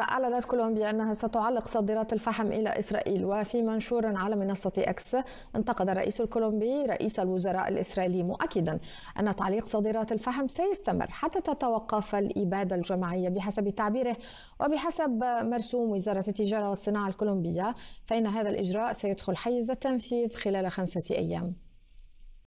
أعلنت كولومبيا أنها ستعلق صادرات الفحم إلى إسرائيل وفي منشور على منصة إكس انتقد الرئيس الكولومبي رئيس الوزراء الإسرائيلي مؤكدا أن تعليق صادرات الفحم سيستمر حتى تتوقف الإبادة الجماعية بحسب تعبيره وبحسب مرسوم وزارة التجارة والصناعة الكولومبية فإن هذا الإجراء سيدخل حيز التنفيذ خلال خمسة أيام